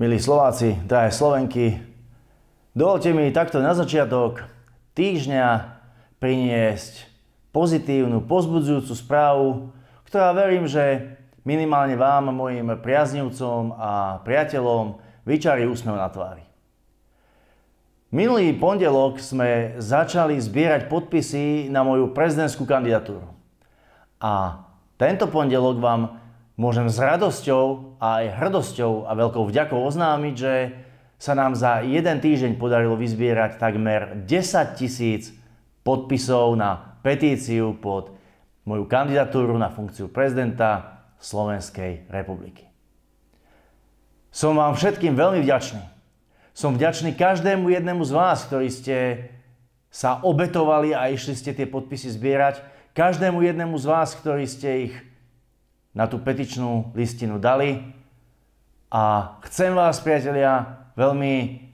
Milí Slováci, drahé Slovenky, dovolte mi takto na začiatok týždňa priniesť pozitívnu, pozbudzujúcu správu, ktorá verím, že minimálne vám, mojim priaznivcom a priateľom vyčarí úsmev na tvári. Minulý pondelok sme začali zbierať podpisy na moju prezidentskú kandidatúru. A tento pondelok vám môžem s radosťou a aj hrdosťou a veľkou vďakou oznámiť, že sa nám za jeden týždeň podarilo vyzbierať takmer 10 tisíc podpisov na petíciu pod moju kandidatúru na funkciu prezidenta Slovenskej republiky. Som vám všetkým veľmi vďačný. Som vďačný každému jednému z vás, ktorí ste sa obetovali a išli ste tie podpisy zbierať, každému jednému z vás, ktorí ste ich na tú petičnú listinu dali. A chcem vás, priatelia, veľmi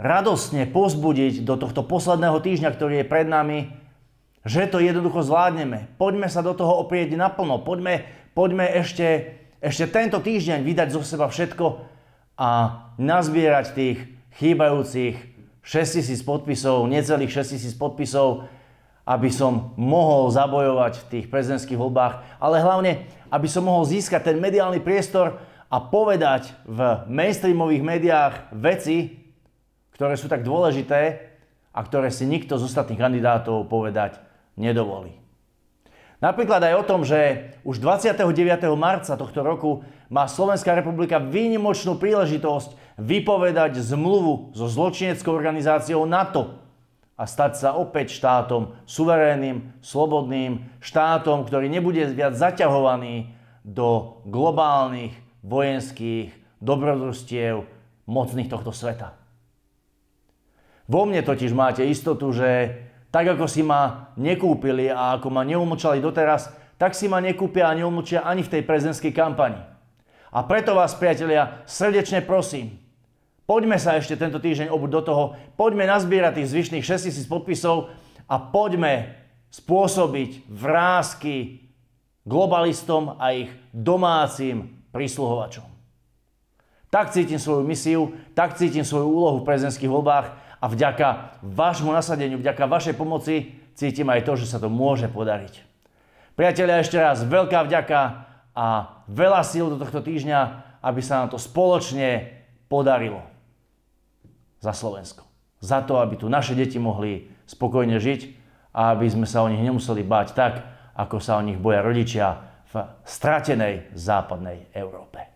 radostne pozbudiť do tohto posledného týždňa, ktorý je pred nami, že to jednoducho zvládneme. Poďme sa do toho oprieť naplno. Poďme, poďme ešte, ešte tento týždeň vydať zo seba všetko a nazbierať tých chýbajúcich 6000 podpisov, necelých 6000 podpisov, aby som mohol zabojovať v tých prezidentských voľbách, ale hlavne, aby som mohol získať ten mediálny priestor a povedať v mainstreamových médiách veci, ktoré sú tak dôležité a ktoré si nikto z ostatných kandidátov povedať nedovolí. Napríklad aj o tom, že už 29. marca tohto roku má Slovenská republika výnimočnú príležitosť vypovedať zmluvu so zločineckou organizáciou NATO, a stať sa opäť štátom suverénnym, slobodným, štátom, ktorý nebude viac zaťahovaný do globálnych vojenských dobrodružstiev mocných tohto sveta. Vo mne totiž máte istotu, že tak ako si ma nekúpili a ako ma neumlčali doteraz, tak si ma nekúpia a neumlčia ani v tej prezidentskej kampani. A preto vás, priatelia, srdečne prosím, Poďme sa ešte tento týždeň obuť do toho, poďme nazbierať tých zvyšných 6000 podpisov a poďme spôsobiť vrázky globalistom a ich domácim prísluhovačom. Tak cítim svoju misiu, tak cítim svoju úlohu v prezidentských voľbách a vďaka vášmu nasadeniu, vďaka vašej pomoci cítim aj to, že sa to môže podariť. Priatelia, ešte raz veľká vďaka a veľa síl do tohto týždňa, aby sa nám to spoločne podarilo za Slovensko. Za to, aby tu naše deti mohli spokojne žiť a aby sme sa o nich nemuseli báť tak, ako sa o nich boja rodičia v stratenej západnej Európe.